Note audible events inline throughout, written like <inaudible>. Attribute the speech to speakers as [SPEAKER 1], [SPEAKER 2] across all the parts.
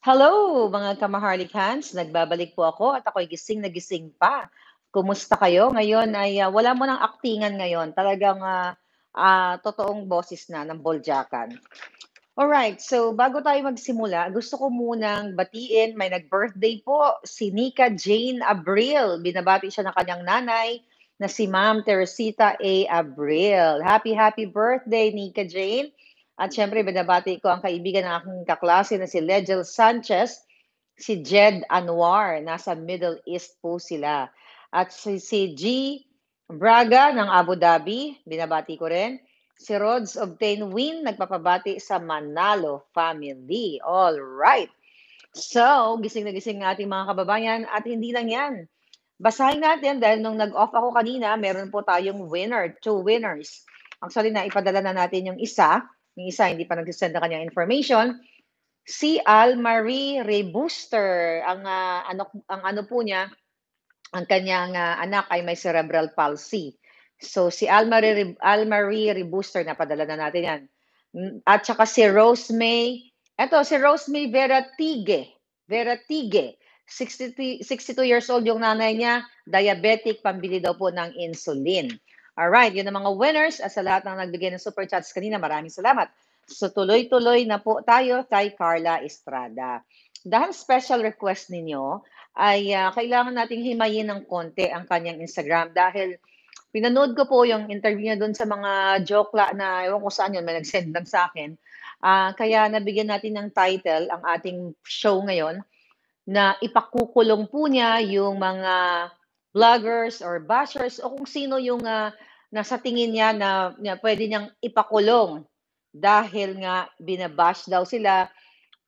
[SPEAKER 1] Hello, mga kamaharlikans. Nagbabalik po ako at ako'y gising na gising pa. Kumusta kayo? Ngayon ay ah, wala mo ng aktingan ngayon. Talagang ah, ah, totoong boses na ng Boljakan. Alright, so bago tayo magsimula, gusto ko munang batiin, may nag-birthday po, si Nika Jane Abril. Binabati siya ng kanyang nanay na si Ma'am Teresita A. Abril. Happy, happy birthday, Nika Jane. At syempre, binabati ko ang kaibigan ng aking kaklase na si Legel Sanchez, si Jed Anwar, nasa Middle East po sila. At si, si G. Braga ng Abu Dhabi, binabati ko rin. Si Rods Obtain Win, nagpapabati sa Manalo Family. All right. So, gising na gising ng ating mga kababayan at hindi lang yan. Basahin natin dahil nung nag-off ako kanina, meron po tayong winner, two winners. Actually, ipadala na natin yung isa yung isa, hindi pa nag-send ng kanyang information. Si Al Marie Rebooster, ang, uh, ano, ang ano po niya, ang kanyang uh, anak ay may cerebral palsy. So si Al Marie, Al Marie Rebooster, napadala na natin yan. Mm, at saka si Rose May, eto si Rose May Vera Tigue, Vera Tigue, 62, 62 years old yung nanay niya, diabetic, pambili daw po ng insulin. Alright, yun ang mga winners. At sa lahat ng nagbigay ng super chats kanina, maraming salamat. So tuloy-tuloy na po tayo kay Carla Estrada. Dahil special request ninyo, ay uh, kailangan nating himayin ng konti ang kanyang Instagram dahil pinanood ko po yung interview niya doon sa mga jokla na ewan ko saan yun, may nag-send lang sa akin. Uh, kaya nabigyan natin ng title ang ating show ngayon na ipakukulong po niya yung mga vloggers or bashers o kung sino yung uh, na sa tingin niya na, na pwede niyang ipakulong dahil nga binabash daw sila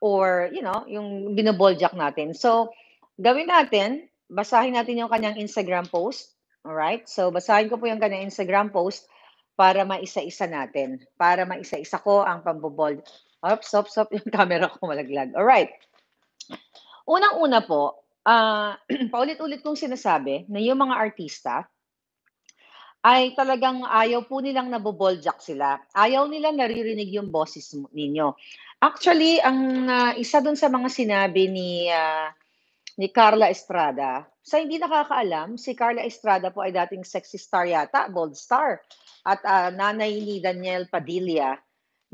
[SPEAKER 1] or, you know, yung binaboljak natin. So, gawin natin, basahin natin yung kanyang Instagram post. all right So, basahin ko po yung kanyang Instagram post para maisa-isa natin. Para maisa-isa ko ang pambobold Oops, stop, stop. Yung <laughs> camera ko malaglag. all right Unang-una po, uh, <clears throat> paulit-ulit kong sinasabi na yung mga artista, ay talagang ayaw po nilang naboboljak sila. Ayaw nila naririnig yung boses mo ninyo. Actually, ang ah, isa dun sa mga sinabi ni, ah, ni Carla Estrada, sa hindi nakakaalam, si Carla Estrada po ay dating sexy star yata, bold star. At ah, nanay ni Daniel Padilla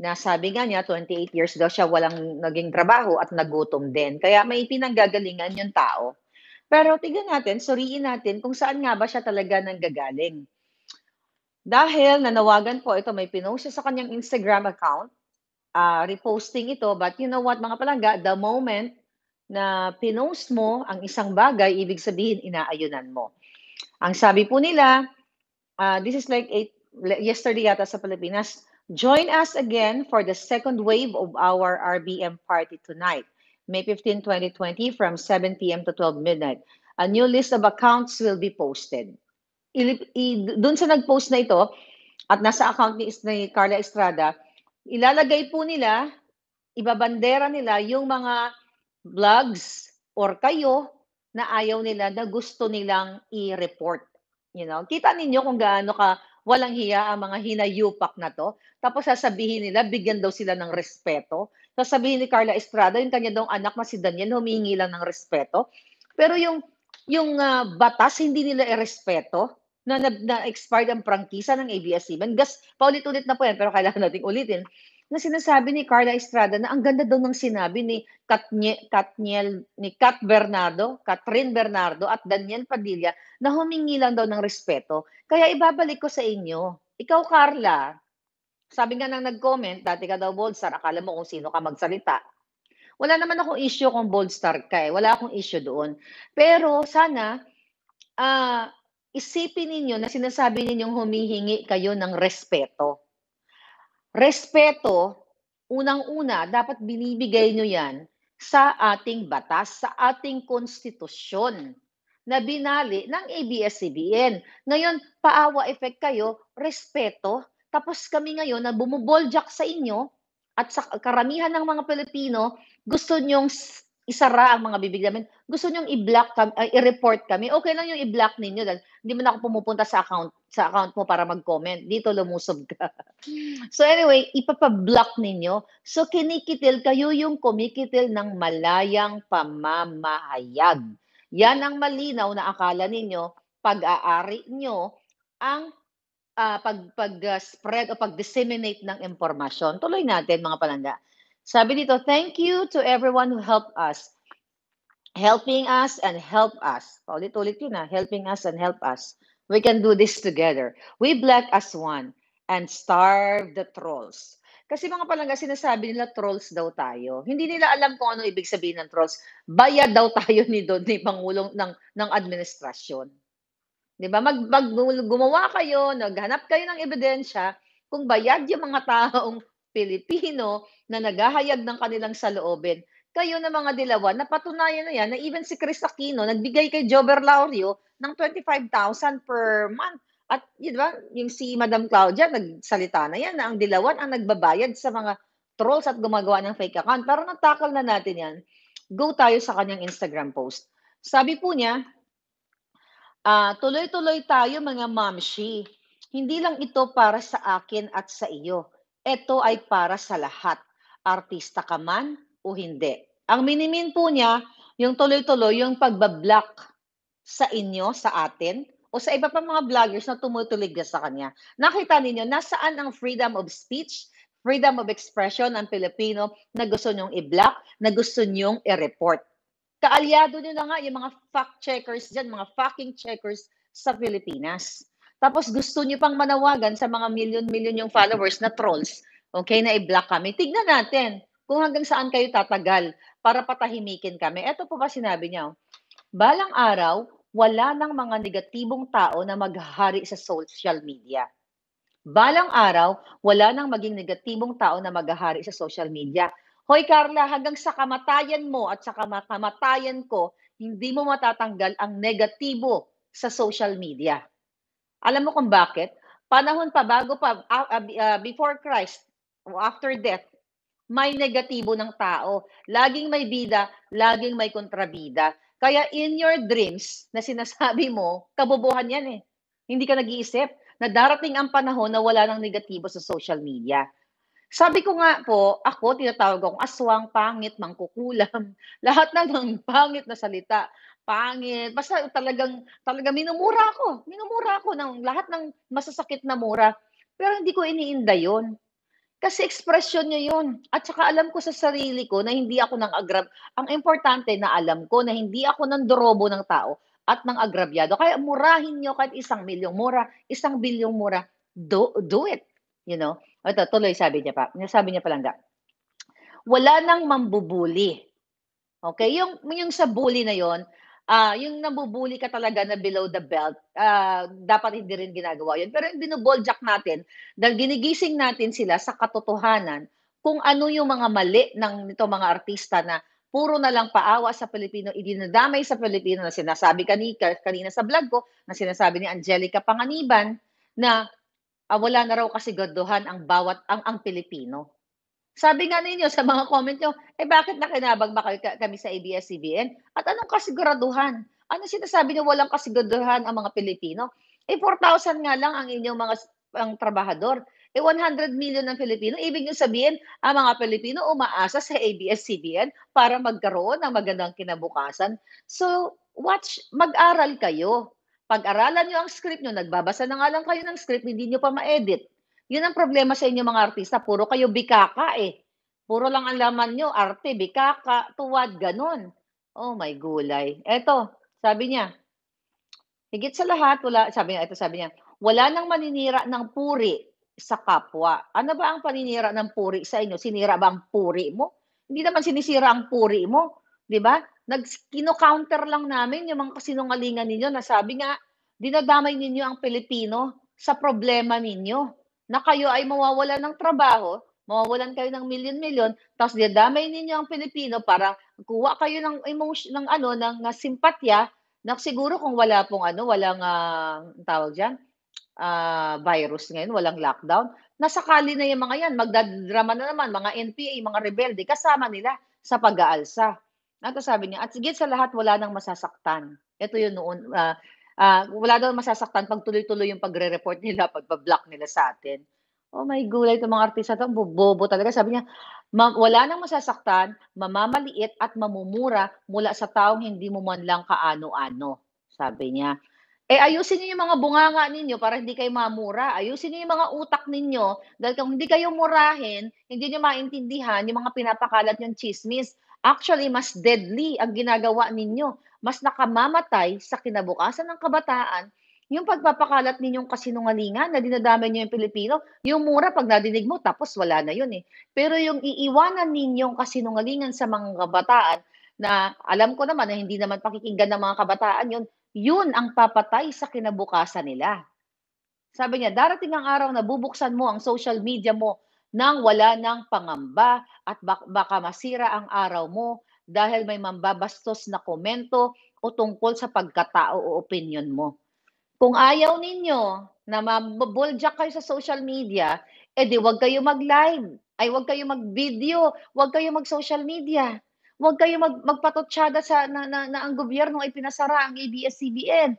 [SPEAKER 1] na sabi nga niya, 28 years daw siya walang naging trabaho at nagutom din. Kaya may pinanggagalingan yung tao. Pero tignan natin, suriin natin kung saan nga ba siya talaga nanggagaling. Dahil nanawagan po ito, may pinost siya sa kanyang Instagram account, uh, reposting ito. But you know what mga palangga, the moment na pinost mo ang isang bagay, ibig sabihin inaayunan mo. Ang sabi po nila, uh, this is like eight, yesterday yata sa Pilipinas, join us again for the second wave of our RBM party tonight, May 15, 2020 from 7 p.m. to 12 midnight. A new list of accounts will be posted ilip, i, dun sa nag-post na ito at nasa account ni, ni Carla Estrada, ilalagay po nila, ibabandera nila yung mga vlogs or kayo na ayaw nila na gusto nilang i-report. You know, kita ninyo kung gaano ka walang hiya ang mga hinayupak na to. Tapos sasabihin nila, bigyan daw sila ng respeto. Sasabihin ni Carla Estrada, yung kanya daw anak na si Daniel, humihingi lang ng respeto. Pero yung yung uh, batas hindi nila irespeto, na na-expired ang prangkisa ng ABS-CBN. Gas, paulit-ulit na po yan, pero kailangan nating ulitin na sinasabi ni Carla Estrada na ang ganda daw ng sinabi ni Katnie, Katniel, ni Kat Bernardo, Catherine Bernardo at Daniel Padilla na humingi lang daw ng respeto. Kaya ibabalik ko sa inyo. Ikaw, Carla, sabi nga nang nag-comment, dati ka daw bold star, akala mo kung sino ka magsalita. Wala naman akong issue kung bold star ka eh. Wala akong issue doon. Pero sana, ah, uh, isipin ninyo na sinasabi ninyong humihingi kayo ng respeto. Respeto, unang-una, dapat binibigay nyo yan sa ating batas, sa ating konstitusyon na binali ng ABS-CBN. Ngayon, paawa effect kayo, respeto. Tapos kami ngayon na bumuboljak sa inyo at sa karamihan ng mga Pilipino, gusto nyong isara ang mga bibig namin. Gusto nyong i-block uh, i-report kami. Okay lang yung i-block ninyo. Dahil hindi man ako pumupunta sa account sa account mo para mag-comment. Dito lumusob ka. <laughs> so anyway, ipapablock ninyo. So kinikitil, kayo yung kumikitil ng malayang pamamahayag. Yan ang malinaw na akala ninyo, pag-aari nyo ang uh, pag pag-spread o pag-disseminate ng impormasyon. Tuloy natin mga palangga. Sabi dito, thank you to everyone who helped us helping us and help us. Paulit-ulit yun na, ah. helping us and help us. We can do this together. We black as one and starve the trolls. Kasi mga palangga, sinasabi nila trolls daw tayo. Hindi nila alam kung ano ibig sabihin ng trolls. Bayad daw <laughs> tayo ni Don, ni Pangulong ng, ng administrasyon. Di ba? Mag, mag, gumawa kayo, naghanap kayo ng ebidensya kung bayad yung mga taong Pilipino na naghahayag ng kanilang saloobin kayo ng mga dilawan, napatunayan na yan na even si Chris Aquino, nagbigay kay Jober Laurio ng 25,000 per month. At yun ba, yung si Madam Claudia, nagsalita na yan na ang dilawan ang nagbabayad sa mga trolls at gumagawa ng fake account. Pero natakal na natin yan. Go tayo sa kanyang Instagram post. Sabi po niya, uh, tuloy-tuloy tayo mga mamshi. Hindi lang ito para sa akin at sa iyo. Ito ay para sa lahat. Artista ka man o hindi. Ang minimin po niya, yung tuloy-tuloy, yung pagbablock sa inyo, sa atin, o sa iba pang mga vloggers na tumutuligda sa kanya. Nakita ninyo, nasaan ang freedom of speech, freedom of expression ng Pilipino na gusto nyong i-block, na gusto nyong i-report. Kaalyado nyo na nga yung mga fact-checkers dyan, mga fucking checkers sa Pilipinas. Tapos gusto nyo pang manawagan sa mga million-million yung followers na trolls, okay, na i-block kami. Tignan natin kung hanggang saan kayo tatagal para patahimikin kami. Ito po ba sinabi niya, balang araw, wala ng mga negatibong tao na maghahari sa social media. Balang araw, wala nang maging negatibong tao na maghahari sa social media. Hoy Carla, hanggang sa kamatayan mo at sa kamatayan ko, hindi mo matatanggal ang negatibo sa social media. Alam mo kung bakit? Panahon pa bago pa, uh, uh, before Christ, after death, may negatibo ng tao. Laging may bida, laging may kontrabida. Kaya in your dreams na sinasabi mo, kabobohan yan eh. Hindi ka nag-iisip na darating ang panahon na wala ng negatibo sa social media. Sabi ko nga po, ako tinatawag akong aswang, pangit, mangkukulam. <laughs> Lahat na ng pangit na salita. Pangit. Basta talagang, talagang minumura ako. Minumura ako ng lahat ng masasakit na mura. Pero hindi ko iniinda yon kasi expression niya yun. At saka alam ko sa sarili ko na hindi ako nang agrab. Ang importante na alam ko na hindi ako nang drobo ng tao at nang agrabyado. Kaya murahin nyo kahit isang milyong mura, isang bilyong mura. Do, do it. You know? Ito, tuloy sabi niya pa. Sabi niya palangga. Wala nang mambubuli. Okay? Yung, yung sa bully na yon Ah, yung nabubuli ka talaga na below the belt, ah, dapat hindi rin ginagawa yun. Pero yung binoboljak natin, na ginigising natin sila sa katotohanan kung ano yung mga mali ng nito mga artista na puro na lang paawa sa Pilipino, idinadamay sa Pilipino na sinasabi kanina, kanina sa vlog ko, na sinasabi ni Angelica Panganiban na ah, wala na raw kasi godohan ang bawat ang ang Pilipino. Sabi nga ninyo sa mga comment nyo, eh bakit nakinabag ba kami sa ABS-CBN? At anong kasiguraduhan? Ano sinasabi nyo walang kasiguraduhan ang mga Pilipino? Eh 4,000 nga lang ang inyong mga ang trabahador. Eh 100 million ng Pilipino. Ibig nyo sabihin, ang mga Pilipino umaasa sa ABS-CBN para magkaroon ng magandang kinabukasan. So, watch, mag-aral kayo. Pag-aralan nyo ang script nyo, nagbabasa na nga lang kayo ng script, hindi nyo pa ma-edit yun ang problema sa inyo mga artista. Puro kayo bikaka eh. Puro lang ang laman nyo, arte, bikaka, tuwad, ganun. Oh my gulay. Eto, sabi niya, higit sa lahat, wala, sabi niya, ito sabi niya, wala nang maninira ng puri sa kapwa. Ano ba ang paninira ng puri sa inyo? Sinira ba ang puri mo? Hindi naman sinisira ang puri mo. Di ba? Nag-kino-counter lang namin yung mga kasinungalingan ninyo na sabi nga, dinadamay ninyo ang Pilipino sa problema ninyo na kayo ay mawawala ng trabaho, mawawalan kayo ng milyon-milyon, tapos didamay ninyo ang Pilipino para kuha kayo ng emotion, ng ano, ng uh, simpatya, na siguro kung wala pong ano, walang uh, tawag diyan, uh, virus ngayon, walang lockdown, nasakali na yung mga yan, magdadrama na naman, mga NPA, mga rebelde, kasama nila sa pag-aalsa. At sabi niya, at sige sa lahat, wala nang masasaktan. Ito yun noon, uh, uh, wala daw masasaktan pag tuloy-tuloy yung pagre-report nila, <laughs> pagpa-block nila sa atin. Oh my gulay, itong mga artista to, bobo talaga. Sabi niya, ma- wala nang masasaktan, mamamaliit at mamumura mula sa taong hindi mo man lang kaano-ano. Sabi niya. Eh, ayusin niyo yung mga bunganga ninyo para hindi kayo mamura. Ayusin niyo yung mga utak ninyo dahil kung hindi kayo murahin, hindi niyo maintindihan yung mga pinapakalat niyong chismis. Actually, mas deadly ang ginagawa ninyo mas nakamamatay sa kinabukasan ng kabataan yung pagpapakalat ninyong kasinungalingan na dinadami niyo yung Pilipino, yung mura pag nadinig mo, tapos wala na yun eh. Pero yung iiwanan ninyong kasinungalingan sa mga kabataan, na alam ko naman na hindi naman pakikinggan ng mga kabataan yun, yun ang papatay sa kinabukasan nila. Sabi niya, darating ang araw na bubuksan mo ang social media mo nang wala ng pangamba at bak- baka masira ang araw mo dahil may mambabastos na komento o tungkol sa pagkatao o opinion mo. Kung ayaw ninyo na mabuljak kayo sa social media, edi wag kayo mag-live. Ay, wag kayo mag-video. Wag kayo mag-social media. Huwag kayo mag, magpatotsyada sa na, na, na ang gobyerno ay pinasara ang ABS-CBN.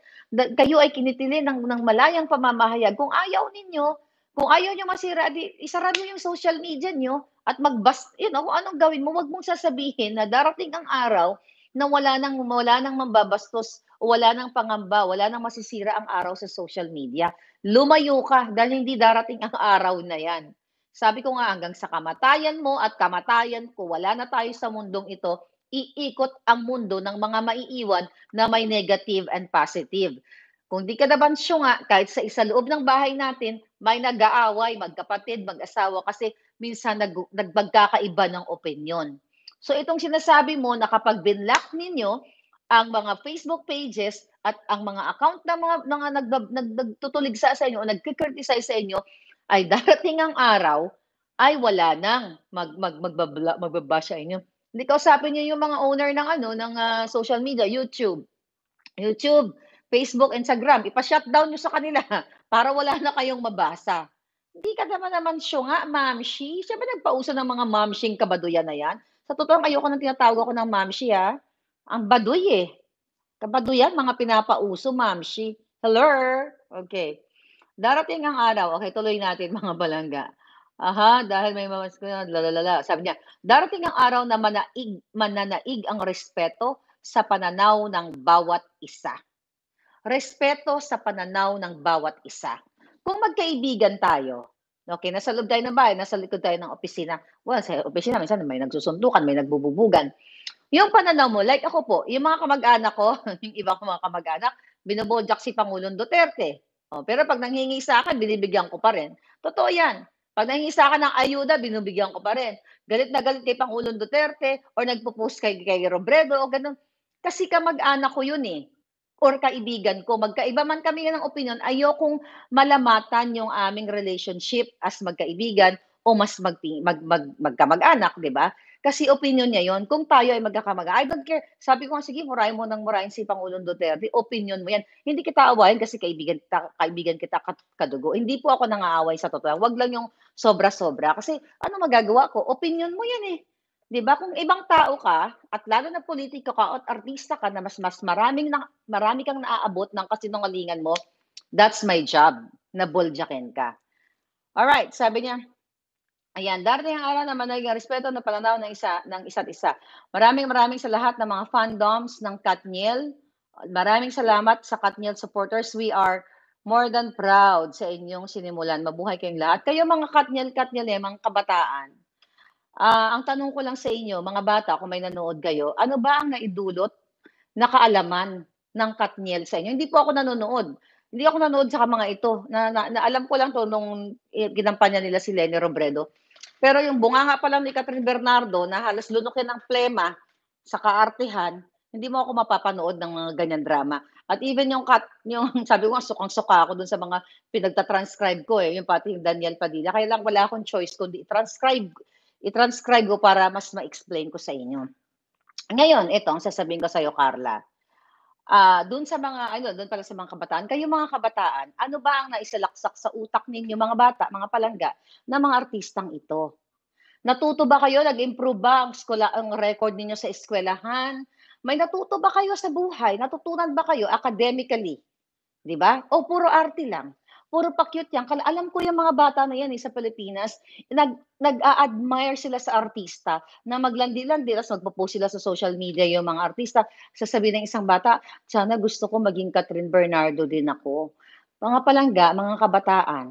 [SPEAKER 1] kayo ay kinitili ng, ng malayang pamamahayag. Kung ayaw ninyo, kung ayaw nyo masira, di, isara nyo yung social media nyo at magbas, you oh, know, kung anong gawin mo, huwag mong sasabihin na darating ang araw na wala nang, wala nang mambabastos, wala nang pangamba, wala nang masisira ang araw sa social media. Lumayo ka dahil hindi darating ang araw na yan. Sabi ko nga, hanggang sa kamatayan mo at kamatayan ko, wala na tayo sa mundong ito, iikot ang mundo ng mga maiiwan na may negative and positive. Kung di ka nabansyo nga, kahit sa isa loob ng bahay natin, may nag-aaway, magkapatid, mag-asawa kasi minsan nag, nagbagkakaiba ng opinion. So itong sinasabi mo na kapag binlock ninyo ang mga Facebook pages at ang mga account ng mga, mga nag, nag, nagtutulig sa, sa inyo o nagkikriticize sa inyo, ay darating ang araw ay wala nang mag, mag, magbabla, magbabasya inyo. Hindi kausapin niyo yung mga owner ng ano ng uh, social media, YouTube, YouTube, Facebook, Instagram, ipa-shutdown niyo sa kanila para wala na kayong mabasa. Hindi ka naman naman siyo nga, ma'am Siya ba nagpauso ng mga ma'am mamshing kabaduyan na yan. Sa totoo, ayoko nang tinatawag ako ng mamshi, ha? Ang baduy, eh. Kabaduyan, mga pinapauso, ma'am mamshi. Hello? Okay. Darating ang araw. Okay, tuloy natin <laughs> mga balangga. Aha, dahil may mamas ko na, lalalala. Sabi niya, darating ang araw na manaig, mananaig ang respeto sa pananaw ng bawat isa respeto sa pananaw ng bawat isa. Kung magkaibigan tayo, okay, nasa loob tayo ng bahay, nasa likod tayo ng opisina, well, sa opisina, minsan may nagsusuntukan, may nagbububugan. Yung pananaw mo, like ako po, yung mga kamag-anak ko, <laughs> yung iba ko mga kamag-anak, binubodyak si Pangulong Duterte. Oh, pero pag nanghingi sa akin, binibigyan ko pa rin. Totoo yan. Pag nanghingi sa akin ng ayuda, binibigyan ko pa rin. Galit na galit kay Pangulong Duterte or nagpo-post kay, kay Robredo o ganun. Kasi kamag-anak ko yun eh or kaibigan ko, magkaiba man kami ng opinion, ayokong malamatan yung aming relationship as magkaibigan o mas mag, mag, mag, magkamag-anak, di ba? Kasi opinion niya yon Kung tayo ay magkakamag I don't care. Sabi ko nga, sige, murahin mo ng murahin si Pangulong Duterte. Opinion mo yan. Hindi kita awayin kasi kaibigan kita, kaibigan kita kadugo. Hindi po ako nang-aaway sa totoo. Huwag lang yung sobra-sobra. Kasi ano magagawa ko? Opinion mo yan eh. 'Di ba kung ibang tao ka at lalo na politiko ka at artista ka na mas mas maraming na, marami kang naaabot ng kasinungalingan mo, that's my job na buljakin ka. All right, sabi niya, Ayan, darating ang araw na manalig respeto na pananaw ng isa ng isa't isa. Maraming maraming sa lahat ng mga fandoms ng Katniel. Maraming salamat sa Katniel supporters. We are more than proud sa inyong sinimulan. Mabuhay kayong lahat. Kayo mga Katniel, Katniel eh, mga kabataan. Ah, ang tanong ko lang sa inyo, mga bata, kung may nanood kayo, ano ba ang naidulot na kaalaman ng Katniel sa inyo? Hindi po ako nanonood. Hindi ako nanood sa mga ito. Na, na, na alam ko lang to nung eh, ginampanya nila si Lenny Robredo. Pero yung bunganga pa lang ni Catherine Bernardo na halos lunukin ng plema sa kaartihan, hindi mo ako mapapanood ng mga ganyan drama. At even yung cut, yung <laughs> sabi ko, sukang-suka ako dun sa mga pinagta-transcribe ko eh, yung pati yung Daniel Padilla. Kaya lang wala akong choice kundi transcribe i-transcribe ko para mas ma-explain ko sa inyo. Ngayon, ito ang sasabihin ko sa iyo, Carla. Ah, uh, doon sa mga ano, doon pala sa mga kabataan, kayo mga kabataan, ano ba ang naisalaksak sa utak ninyo mga bata, mga palangga na mga artistang ito? Natuto ba kayo, nag-improve ba ang, skola, ang record ninyo sa eskwelahan? May natuto ba kayo sa buhay? Natutunan ba kayo academically? 'Di ba? O puro arte lang? puro pa cute yan. alam ko yung mga bata na yan eh, sa Pilipinas, nag, nag-a-admire sila sa artista na maglandi-landi, tapos magpo-post sila sa social media yung mga artista. Sasabihin ng isang bata, sana gusto ko maging Catherine Bernardo din ako. Mga palangga, mga kabataan,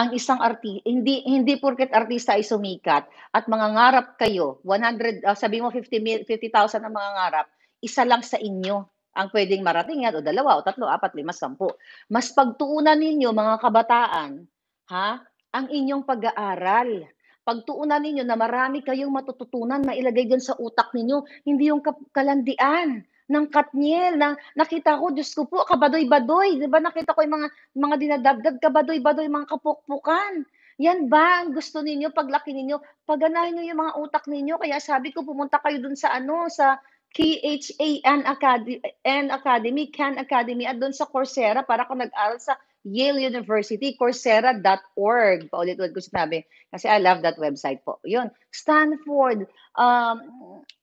[SPEAKER 1] ang isang arti hindi hindi porket artista ay sumikat at mangangarap kayo 100 uh, ah, sabi mo 50 50,000 ang mangangarap isa lang sa inyo ang pwedeng marating yan, o dalawa, o tatlo, apat, lima, sampu. Mas pagtuunan ninyo, mga kabataan, ha, ang inyong pag-aaral. Pagtuunan ninyo na marami kayong matututunan na ilagay dyan sa utak ninyo, hindi yung kalandian ng katniel, ng nakita ko, Diyos ko po, kabadoy-badoy. Di ba nakita ko yung mga, mga dinadagdag, kabadoy-badoy, mga kapukpukan. Yan ba ang gusto ninyo paglaki ninyo? Paganahin niyo yung mga utak ninyo. Kaya sabi ko pumunta kayo dun sa ano sa KHAN Academy, N Academy, Can Academy at doon sa Coursera para kung nag-aral sa Yale University, coursera.org. Paulit-ulit ko sinabi kasi I love that website po. Yun, Stanford, um,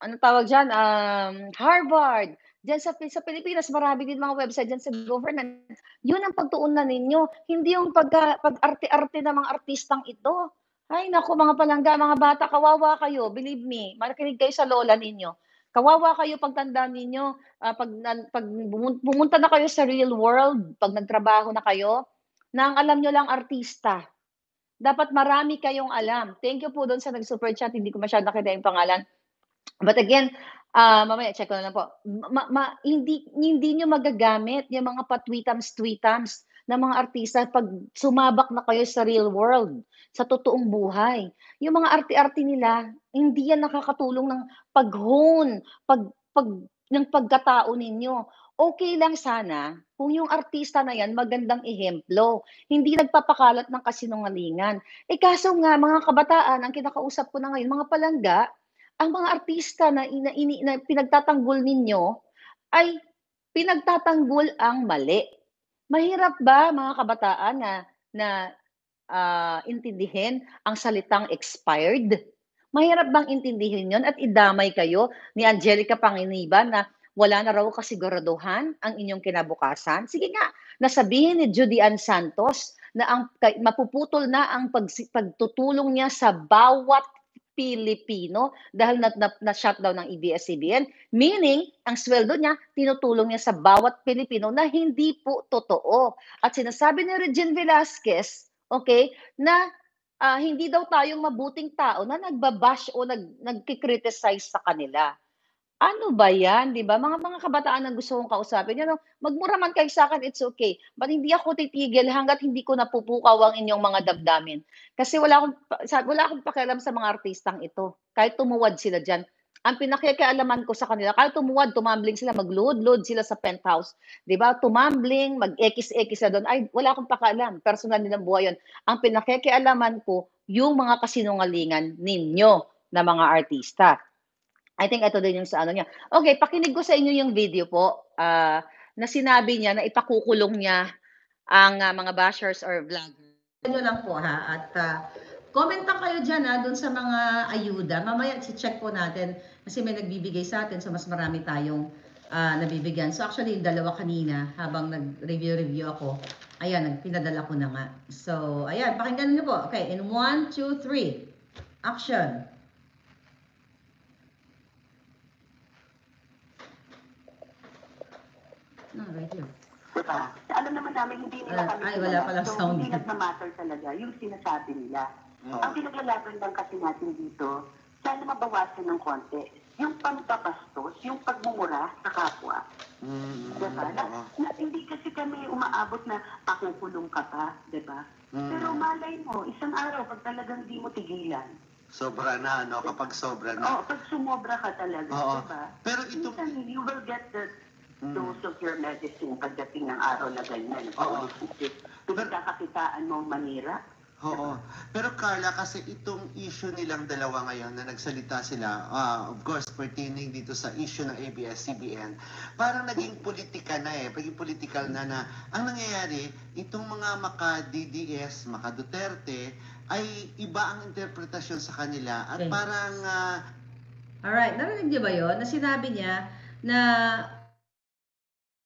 [SPEAKER 1] ano tawag dyan, um, Harvard, Diyan sa, sa Pilipinas, marami din mga website diyan sa government. Yun ang pagtuunan ninyo. Hindi yung pag, pag-arte-arte ng mga artistang ito. Ay, naku, mga palangga, mga bata, kawawa kayo. Believe me, makinig kayo sa lola ninyo. Kawawa kayo pagtanda ninyo, uh, pag, pag pumunta na kayo sa real world, pag nagtrabaho na kayo, na ang alam nyo lang artista. Dapat marami kayong alam. Thank you po doon sa nag-super chat. Hindi ko masyadong nakita yung pangalan. But again, uh, mamaya check ko na lang po. Ma- ma- hindi, hindi nyo magagamit yung mga patwitams tweetams ng mga artista pag sumabak na kayo sa real world, sa totoong buhay. Yung mga arti-arti nila, hindi yan nakakatulong ng pag-hone, pag, pag, ng pagkatao ninyo okay lang sana kung yung artista na yan magandang ehemplo, hindi nagpapakalat ng kasinungalingan. Eh kaso nga mga kabataan, ang kinakausap ko na ngayon, mga palangga, ang mga artista na, ina, ini, na pinagtatanggol ninyo ay pinagtatanggol ang mali. Mahirap ba mga kabataan na na ah, intindihin ang salitang expired? Mahirap bang intindihin 'yon at idamay kayo ni Angelica Panginiban na wala na raw kasiguraduhan ang inyong kinabukasan? Sige nga, nasabihin ni Judy Ann Santos na ang mapuputol na ang pagsi- pagtutulong niya sa bawat Pilipino dahil na, na, na shutdown ng EBS-CBN. Meaning, ang sweldo niya, tinutulong niya sa bawat Pilipino na hindi po totoo. At sinasabi ni Regine Velasquez, okay, na uh, hindi daw tayong mabuting tao na nagbabash o nag, nagkikriticize sa kanila. Ano ba 'yan, 'di ba? Mga mga kabataan ang gusto kong kausapin, ano, magmura man kayo akin, it's okay. but hindi ako titigil hangga't hindi ko napupukaw ang inyong mga damdamin. Kasi wala akong wala akong pakialam sa mga artistang ito, kahit tumuwad sila diyan. Ang pinakikialaman ko sa kanila, kahit tumuwad, tumambling sila, magluhod-luhod sila sa penthouse, 'di ba? Tumambling, mag x x na doon. ay wala akong pakialam, personal nilang buhay 'yon. Ang pinakikialaman ko, yung mga kasinungalingan ninyo na mga artista. I think ito din yung sa ano niya. Okay, pakinig ko sa inyo yung video po uh, na sinabi niya na ipakukulong niya ang uh, mga bashers or vloggers. Ano lang po ha at uh, comment kayo diyan ha doon sa mga ayuda. Mamaya si-check po natin kasi may nagbibigay sa atin so mas marami tayong uh, nabibigyan. So actually yung dalawa kanina habang nag-review-review ako, ayan, nagpinadala ko na nga. So ayan, pakinggan niyo po. Okay, in 1, 2, 3, action! No, right ah. here. Diba? Alam naman namin, hindi nila Ah, kami ay, wala pala so, sound. Hindi nagmamatter talaga yung sinasabi nila. Oo. Ang pinaglalaban lang kasi natin dito, sana mabawasan ng konti. Yung pagpapastos, yung pagmumura sa kapwa. Mm, Diba? Na, oo. na, hindi kasi kami umaabot na pakukulong ka pa, diba? Mm. Pero malay mo, isang araw, pag talagang di mo tigilan, Sobra na, no? kapag sobra na. oh, pag sumobra ka talaga, Oo. diba? Pero itong- Minsan, you will get the those of your medicine pagdating ng araw na ganyan. Oo. Pinagkakakitaan mo ang manira. Oo. Pero Carla, kasi itong issue nilang dalawa ngayon na nagsalita sila, ah, of course, pertaining dito sa issue ng ABS-CBN, parang naging politika na eh, naging political na na, ang nangyayari, itong mga maka-DDS, maka-Duterte, ay iba ang interpretasyon sa kanila at Okay. parang ah, Alright, narinig niyo ba yon? Na sinabi niya na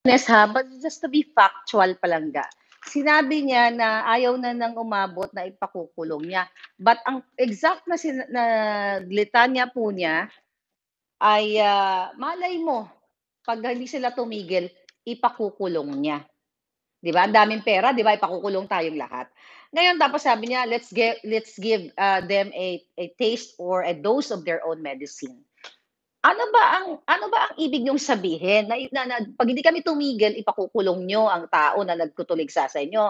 [SPEAKER 1] Ness, ha, but just to be factual palangga. Sinabi niya na ayaw na nang umabot na ipakukulong niya. But ang exact na, sin- niya po niya ay uh, malay mo, pag hindi sila tumigil, ipakukulong niya. 'Di ba? Ang daming pera, 'di ba? Ipakukulong tayong lahat. Ngayon tapos sabi niya, let's give let's give uh, them a a taste or a dose of their own medicine. Ano ba ang ano ba ang ibig niyong sabihin na, na, na pag hindi kami tumigil ipakukulong niyo ang tao na nagtutulig sa inyo?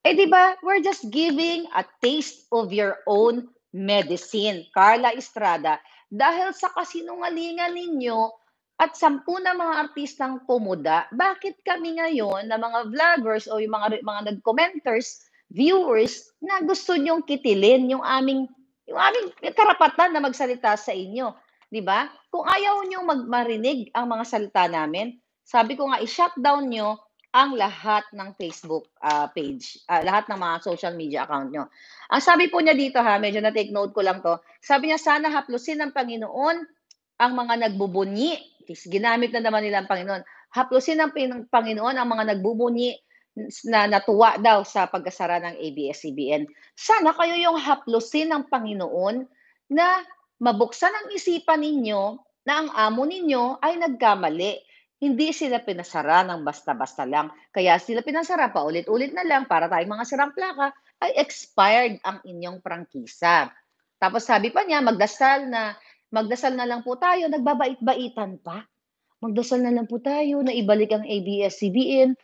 [SPEAKER 1] Eh di ba? We're just giving a taste of your own medicine. Carla Estrada, dahil sa kasinungalingan ninyo at sampu na mga artistang pumuda, bakit kami ngayon na mga vloggers o yung mga mga nag-commenters, viewers na gusto nyong kitilin yung aming yung aming karapatan na magsalita sa inyo? 'Di ba? Kung ayaw niyo magmarinig ang mga salita namin, sabi ko nga i-shutdown niyo ang lahat ng Facebook uh, page, uh, lahat ng mga social media account nyo. Ang sabi po niya dito ha, medyo na-take note ko lang to, sabi niya sana haplusin ng Panginoon ang mga nagbubunyi. Ginamit na naman nila ang Panginoon. Haplusin ng Panginoon ang mga nagbubunyi na natuwa daw sa pagkasara ng ABS-CBN. Sana kayo yung haplusin ng Panginoon na mabuksan ang isipan ninyo na ang amo ninyo ay nagkamali. Hindi sila pinasara ng basta-basta lang. Kaya sila pinasara pa ulit-ulit na lang para tayong mga sirang plaka ay expired ang inyong prangkisa. Tapos sabi pa niya, magdasal na magdasal na lang po tayo, nagbabait-baitan pa. Magdasal na lang po tayo na ibalik ang ABS-CBN.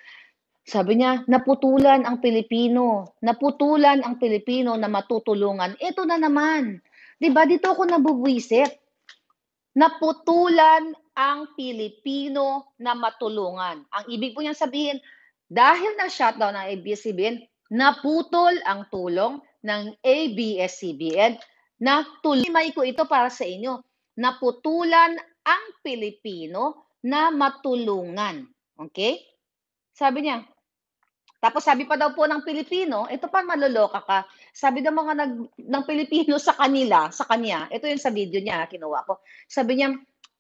[SPEAKER 1] Sabi niya, naputulan ang Pilipino. Naputulan ang Pilipino na matutulungan. Ito na naman. Diba, dito ako nabubuisit. Naputulan ang Pilipino na matulungan. Ang ibig po niyang sabihin, dahil na shutdown ng ABS-CBN, naputol ang tulong ng ABS-CBN na tulimay ko ito para sa inyo. Naputulan ang Pilipino na matulungan. Okay? Sabi niya, tapos sabi pa daw po ng Pilipino, ito pa maloloka ka, sabi ng mga nag, ng Pilipino sa kanila, sa kanya, ito yung sa video niya, kinuha ko. Sabi niya,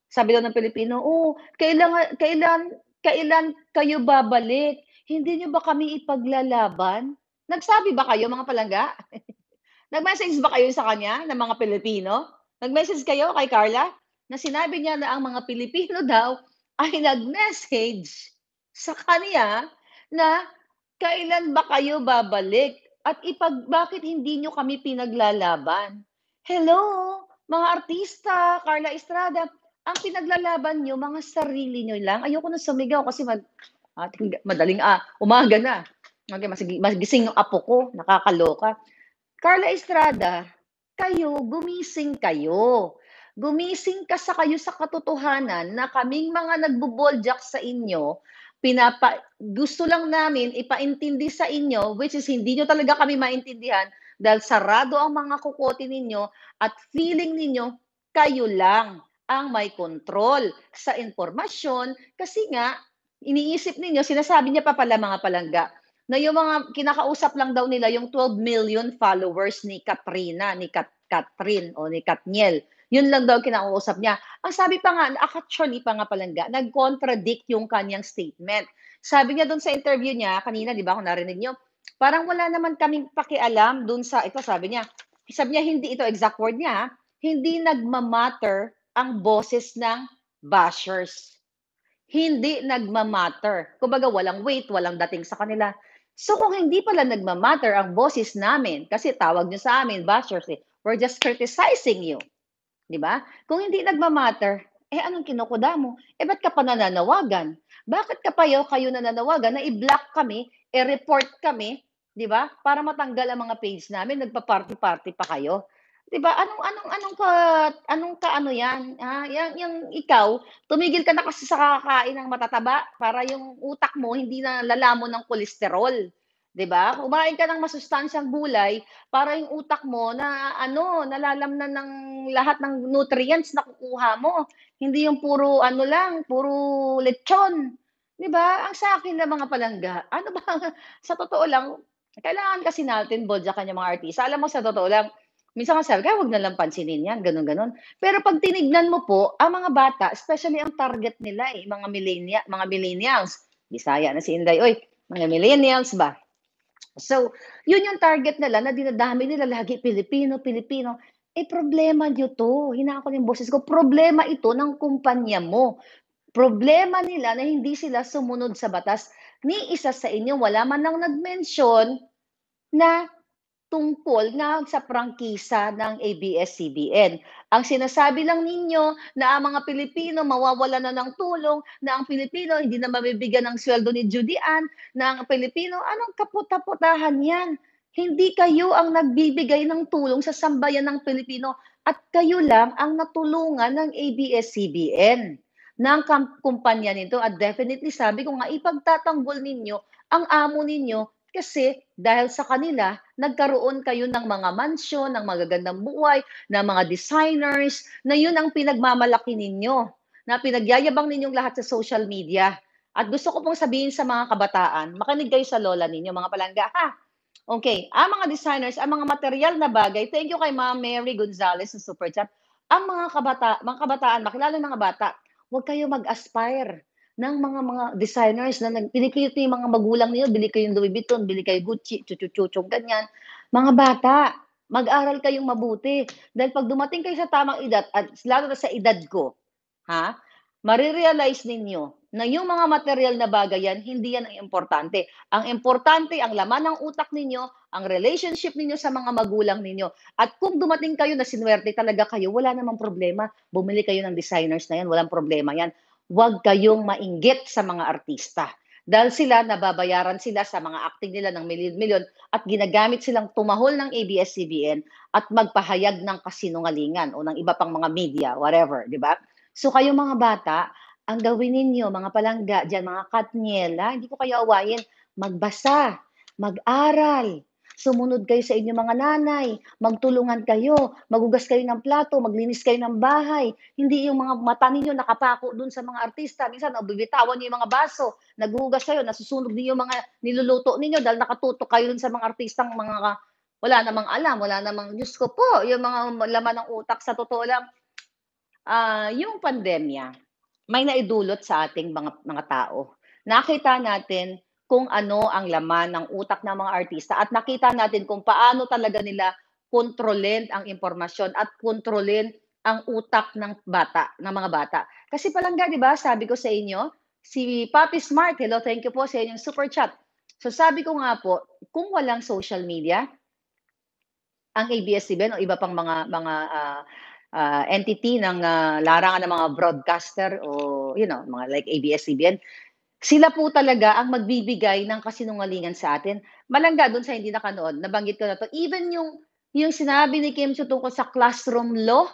[SPEAKER 1] sabi daw ng Pilipino, oh, kailan, kailan, kailan kayo babalik? Hindi niyo ba kami ipaglalaban? Nagsabi ba kayo mga palangga? <laughs> Nag-message ba kayo sa kanya ng mga Pilipino? Nag-message kayo kay Carla na sinabi niya na ang mga Pilipino <laughs> daw ay nag-message sa kanya na kailan ba kayo babalik? At ipag, bakit hindi nyo kami pinaglalaban? Hello, mga artista, Carla Estrada, ang pinaglalaban nyo, mga sarili nyo lang. Ayoko na sumigaw kasi mag, ah, madaling ah, umaga na. Okay, masig- magising yung apo ko, nakakaloka. Carla Estrada, kayo, gumising kayo. Gumising ka sa kayo sa katotohanan na kaming mga nagbuboljak sa inyo pinapa gusto lang namin ipaintindi sa inyo which is hindi nyo talaga kami maintindihan dahil sarado ang mga kukote ninyo at feeling ninyo kayo lang ang may control sa impormasyon kasi nga iniisip ninyo sinasabi niya pa pala mga palangga na yung mga kinakausap lang daw nila yung 12 million followers ni Katrina, ni Kat Katrin o ni Katniel. Yun lang daw kinakausap niya. Ang sabi pa nga, actually pa nga palangga, nag-contradict yung kanyang statement. Sabi niya doon sa interview niya, kanina, di ba, kung narinig niyo, parang wala naman kaming pakialam doon sa, ito sabi niya, sabi niya, hindi ito exact word niya, hindi nagmamatter ang boses ng bashers. Hindi nagmamatter. Kumbaga, walang weight, walang dating sa kanila. So kung hindi pala nagmamatter ang boses namin, kasi tawag nyo sa amin, bashers eh, we're just criticizing you. 'Di ba? Kung hindi nagma-matter, eh anong kinukuda mo? Eh ba't ka pa nananawagan? Bakit ka pa kayo nananawagan na i-block kami, i-report kami, 'di ba? Para matanggal ang mga page namin, nagpa-party-party pa kayo. 'Di ba? Anong anong anong ka anong ka ano 'yan? Ha? Yang yung ikaw, tumigil ka na kasi sa kakain ng matataba para yung utak mo hindi na lalamon ng kolesterol. 'di ba? Kumain ka ng masustansyang gulay para yung utak mo na ano, nalalamnan ng lahat ng nutrients na kukuha mo. Hindi yung puro ano lang, puro lechon. 'Di ba? Ang sa akin na mga palangga, <laughs> ano ba sa totoo lang kailangan kasi natin bold bodya kanya mga artista. Alam mo sa totoo lang, minsan kasi sabi, ah, wag na lang pansinin 'yan, ganun ganun. Pero pag tinignan mo po, ang mga bata, especially ang target nila, eh, mga millennials, mga millennials, Bisaya na si Inday, oy, mga millennials ba? So, yun yung target nila na dinadami nila lagi Pilipino, Pilipino. Eh, problema nyo to. Hinaan ko yung boses ko. Problema ito ng kumpanya mo. Problema nila na hindi sila sumunod sa batas. Ni isa sa inyo, wala man lang nag-mention na tungkol na sa prangkisa ng ABS-CBN. Ang sinasabi lang ninyo na ang mga Pilipino mawawala na ng tulong, na ang Pilipino hindi na mabibigyan ng sweldo ni Judy Ann, na ang Pilipino, anong kaputaputahan yan? Hindi kayo ang nagbibigay ng tulong sa sambayan ng Pilipino at kayo lang ang natulungan ng ABS-CBN ng kumpanya nito at definitely sabi ko nga ipagtatanggol ninyo ang amo ninyo kasi dahil sa kanila, nagkaroon kayo ng mga mansyon, ng magagandang buhay, ng mga designers, na yun ang pinagmamalaki ninyo, na pinagyayabang ninyong lahat sa social media. At gusto ko pong sabihin sa mga kabataan, makinig kayo sa lola ninyo, mga palangga, ha? Okay, ang mga designers, ang mga material na bagay, thank you kay Ma'am Mary Gonzalez sa Super Chat. Ang mga, kabata, mga kabataan, makilala ng mga bata, huwag kayo mag-aspire ng mga mga designers na nag, pinipilit yung mga magulang nila, bili kayo Louis Vuitton, bili kayo Gucci, chuchuchuchong, ganyan. Mga bata, mag-aral kayong mabuti. Dahil pag dumating kayo sa tamang edad, at lalo na sa edad ko, ha, marirealize ninyo na yung mga material na bagay yan, hindi yan ang importante. Ang importante, ang laman ng utak ninyo, ang relationship ninyo sa mga magulang ninyo. At kung dumating kayo na sinwerte talaga kayo, wala namang problema. Bumili kayo ng designers na yan, walang problema yan huwag kayong mainggit sa mga artista. Dahil sila, nababayaran sila sa mga acting nila ng milyon-milyon at ginagamit silang tumahol ng ABS-CBN at magpahayag ng kasinungalingan o ng iba pang mga media, whatever, di ba? So kayo mga bata, ang gawin ninyo, mga palangga, dyan, mga katniela, hindi ko kayo awayin, magbasa, mag-aral, Sumunod kayo sa inyong mga nanay, magtulungan kayo, magugas kayo ng plato, maglinis kayo ng bahay. Hindi yung mga mata ninyo nakapako dun sa mga artista. Minsan, nabibitawan niyo yung mga baso, naghugas kayo, nasusunog niyo yung mga niluluto ninyo dahil nakatutok kayo dun sa mga artistang mga wala namang alam, wala namang, Diyos ko po, yung mga laman ng utak sa totoo lang. Uh, yung pandemya, may naidulot sa ating mga, mga tao. Nakita natin kung ano ang laman ng utak ng mga artista at nakita natin kung paano talaga nila kontrolin ang impormasyon at kontrolin ang utak ng bata, ng mga bata. Kasi palangga, di ba, sabi ko sa inyo, si Papi Smart, hello, thank you po sa inyong super chat. So sabi ko nga po, kung walang social media, ang ABS-CBN o iba pang mga mga uh, uh, entity ng uh, larangan ng mga broadcaster o you know, mga like ABS-CBN, sila po talaga ang magbibigay ng kasinungalingan sa atin. Malangga doon sa hindi nakanood, nabanggit ko na to. Even yung, yung sinabi ni Kim Chu tungkol sa classroom law,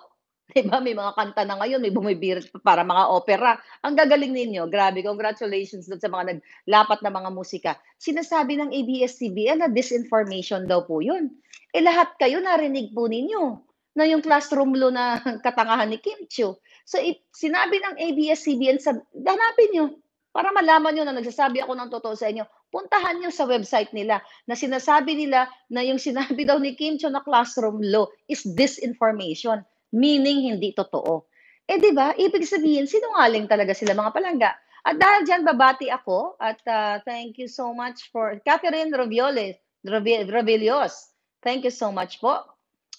[SPEAKER 1] <laughs> di ba? May mga kanta na ngayon, may bumibirit para mga opera. Ang gagaling ninyo, grabe, congratulations doon sa mga naglapat na mga musika. Sinasabi ng ABS-CBN na disinformation daw po yun. Eh lahat kayo narinig po ninyo na yung classroom law na <laughs> katangahan ni Kim Chu. So, sinabi ng ABS-CBN, sa, hanapin nyo, para malaman nyo na nagsasabi ako ng totoo sa inyo, puntahan nyo sa website nila na sinasabi nila na yung sinabi daw ni Kim Cho na classroom law is disinformation, meaning hindi totoo. Eh di ba? Ibig sabihin, sinungaling talaga sila mga palangga. At dahil dyan, babati ako at uh, thank you so much for Catherine Rovioles, Rovilios. Thank you so much po.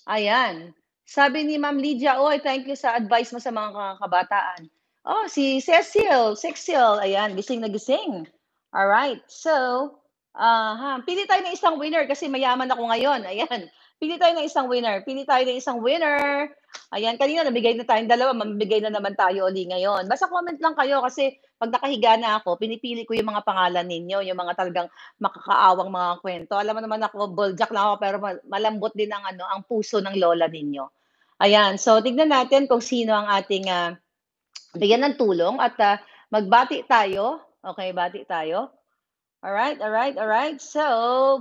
[SPEAKER 1] Ayan. Sabi ni Ma'am Lydia, oy, thank you sa advice mo sa mga kabataan. Oh, si Cecil, Cecil, ayan, gising na gising. All right. So, uh, ha, pili tayo ng isang winner kasi mayaman ako ngayon. Ayan. Pili tayo ng isang winner. Pili tayo ng isang winner. Ayan, kanina nabigay na tayong dalawa, mamimigay na naman tayo uli ngayon. Basta comment lang kayo kasi pag nakahiga na ako, pinipili ko yung mga pangalan ninyo, yung mga talagang makakaawang mga kwento. Alam mo naman ako, boljak lang ako, pero malambot din ang, ano, ang puso ng lola ninyo. Ayan, so tignan natin kung sino ang ating uh, bigyan ng tulong at uh, magbati tayo. Okay, bati tayo. All all right, right, all right. So,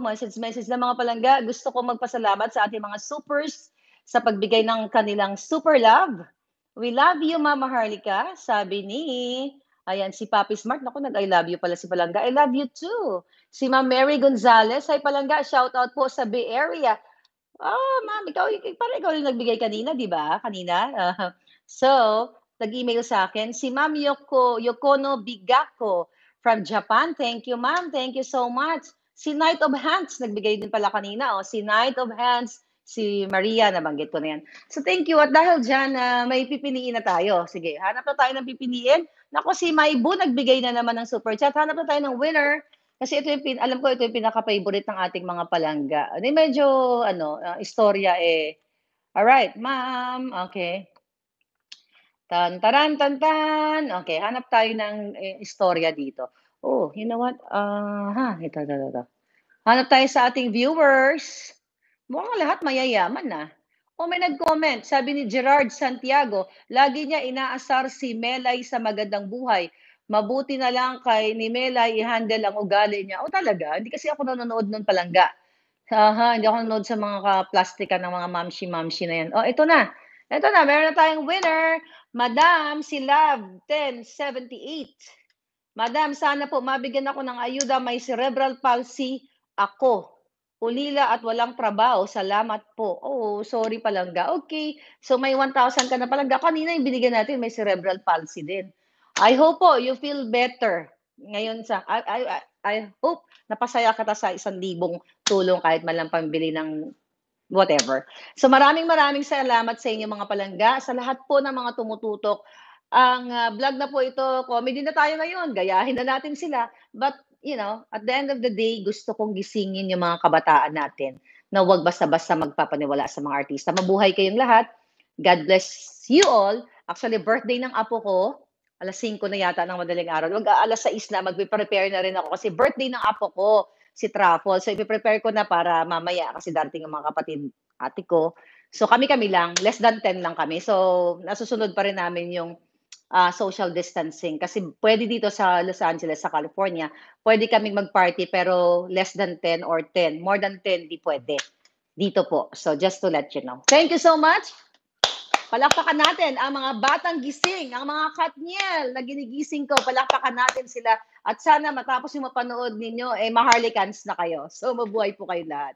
[SPEAKER 1] message-message na mga palangga. Gusto ko magpasalamat sa ating mga supers sa pagbigay ng kanilang super love. We love you, Mama Harlika, sabi ni... Ayan, si Papi Smart. Naku, nag-I love you pala si Palanga. I love you too. Si Ma'am Mary Gonzalez. Ay, Palanga, Shout out po sa Bay Area. Oh, ma'am, ikaw, parang ikaw yung nagbigay kanina, di ba? Kanina. Uh, <laughs> so, nag-email sa akin. Si Ma'am Yoko, Yokono Bigako from Japan. Thank you, ma'am. Thank you so much. Si Knight of Hands, nagbigay din pala kanina. Oh. Si Knight of Hands, si Maria, nabanggit ko na yan. So thank you. At dahil dyan, uh, may pipiliin na tayo. Sige, hanap na tayo ng pipiniin. Nako, si Maibu, nagbigay na naman ng super chat. Hanap na tayo ng winner. Kasi ito yung, pin- alam ko, ito yung pinaka-favorite ng ating mga palangga. Ano, medyo, ano, uh, istorya eh. Alright, ma'am. Okay. Tan taran tan tan. Okay, hanap tayo ng eh, istorya dito. Oh, you know what? Uh, ha, ito, ito, ito. Hanap tayo sa ating viewers. Mukhang lahat mayayaman na. Ah. O oh, may nag-comment, sabi ni Gerard Santiago, lagi niya inaasar si Melay sa magandang buhay. Mabuti na lang kay ni Melay i-handle ang ugali niya. O oh, talaga, hindi kasi ako nanonood nun palangga. Aha, hindi ako nanonood sa mga ka-plastika ng mga mamshi-mamshi na yan. O, oh, ito na. Ito na, meron na tayong winner. Madam, si Love, 1078. Madam, sana po mabigyan ako ng ayuda. May cerebral palsy ako. Ulila at walang trabaho. Salamat po. Oh, sorry palangga. Okay. So may 1,000 ka na palangga. Kanina yung binigyan natin, may cerebral palsy din. I hope po you feel better. Ngayon sa, I, I, I hope napasaya ka ta sa isang libong tulong kahit malang pambili ng whatever. So maraming maraming salamat sa inyo mga palangga, sa lahat po ng mga tumututok. Ang uh, vlog na po ito, comedy na tayo ngayon, gayahin na natin sila. But, you know, at the end of the day, gusto kong gisingin yung mga kabataan natin na huwag basta-basta magpapaniwala sa mga artista. Mabuhay kayong lahat. God bless you all. Actually, birthday ng apo ko. Alas 5 na yata ng madaling araw. Wag alas 6 na, magpe-prepare na rin ako kasi birthday ng apo ko si Truffle. So, ipiprepare ko na para mamaya kasi darating ang mga kapatid ate ko. So, kami-kami lang. Less than 10 lang kami. So, nasusunod pa rin namin yung uh, social distancing. Kasi pwede dito sa Los Angeles, sa California, pwede kaming mag-party pero less than 10 or 10. More than 10, di pwede. Dito po. So just to let you know. Thank you so much. Palakpakan natin ang mga batang gising, ang mga katniel na ginigising ko. Palakpakan natin sila. At sana matapos yung mapanood ninyo, eh, maharlikans na kayo. So, mabuhay po kayo lahat.